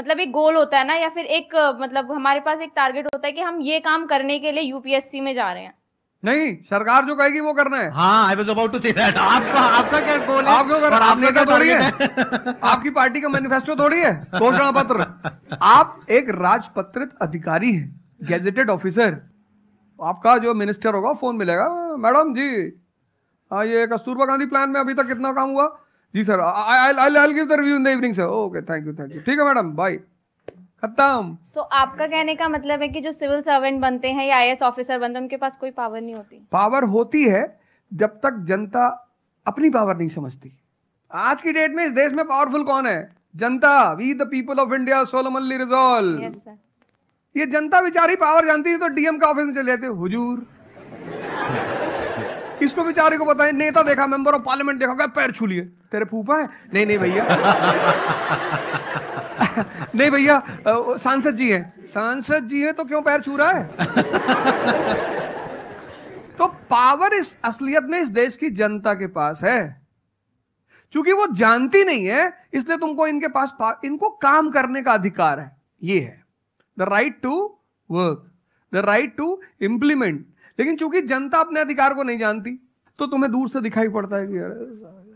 मतलब एक गोल होता है ना या फिर एक मतलब हमारे पास एक टारगेट होता है कि हम ये काम करने के लिए यूपीएससी में जा रहे हैं नहीं सरकार जो कहेगी वो करना है हाँ I was about to say that आपका आपका क्या गोल है आप क्यों कर आपने क्या थोड़ी है आपकी पार्टी का मैनिफेस्टो थोड़ी है घोषणा पत्र आप एक राजपत्रित अधिकारी है गेजेटेड ऑफिसर आपका जो मिनिस्टर होगा फोन मिलेगा मैडम जी हाँ ये कस्तूरबा गांधी प्लान में अभी तक कितना काम हुआ जी sir I give the review in the evening sir okay thank you thank you ठीक है मैडम बाय खत्म सो आपका कहने का मतलब है कि जो सिविल सर्वेंट बनते हैं या आईएएस ऑफिसर बनते हैं उनके पास कोई पावर नहीं होती पावर होती है जब तक जनता अपनी पावर नहीं समझती आज की डेट में इस देश में पावरफुल कौन है जनता we the people of India solemnly resolve yes sir ये जनता बेचारी पावर जानती है तो डीएम का ऑफिस में चले जाते हुजूर इसको बेचारे को बताए नेता देखा मेंबर ऑफ पार्लियामेंट देखा क्या पैर छू लिए तेरे फूफा है नहीं नहीं भैया नहीं भैया सांसद जी है सांसद जी है तो क्यों पैर छू रहा है तो पावर इस असलियत में इस देश की जनता के पास है क्योंकि वो जानती नहीं है इसलिए तुमको इनके पास इनको काम करने का अधिकार है ये है the right to work the right to implement लेकिन चूंकि जनता अपने अधिकार को नहीं जानती तो तुम्हें दूर से दिखाई पड़ता है कि